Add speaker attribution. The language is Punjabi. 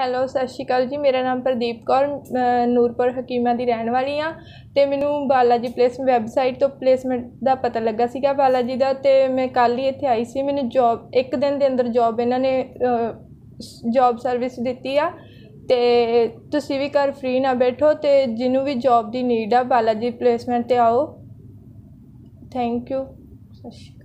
Speaker 1: ਹੈਲੋ ਸਤਿ ਸ਼੍ਰੀ ਅਕਾਲ ਜੀ ਮੇਰਾ ਨਾਮ ਪ੍ਰਦੀਪ ਕੌਰ ਨੂਰਪੁਰ ਹਕੀਮਾ ਦੀ ਰਹਿਣ ਵਾਲੀ ਆ ਤੇ ਮੈਨੂੰ ਬਾਲਾਜੀ ਪਲੇਸਮੈਂਟ ਵੈਬਸਾਈਟ ਤੋਂ ਪਲੇਸਮੈਂਟ ਦਾ ਪਤਾ ਲੱਗਾ ਸੀਗਾ ਬਾਲਾਜੀ ਦਾ ਤੇ ਮੈਂ ਕੱਲ ਹੀ ਇੱਥੇ ਆਈ ਸੀ ਮੈਨੂੰ ਜੌਬ ਇੱਕ ਦਿਨ ਦੇ ਅੰਦਰ ਜੌਬ ਇਹਨਾਂ ਨੇ ਜੌਬ ਸਰਵਿਸ ਦਿੱਤੀ ਆ ਤੇ ਤੁਸੀਂ ਵੀ ਘਰ ਫ੍ਰੀ ਨਾ ਬੈਠੋ ਤੇ ਜਿਹਨੂੰ ਵੀ ਜੌਬ ਦੀ ਨੀਡ ਆ ਬਾਲਾਜੀ ਪਲੇਸਮੈਂਟ ਤੇ ਆਓ ਥੈਂਕ ਯੂ ਸਤਿ ਸ਼੍ਰੀ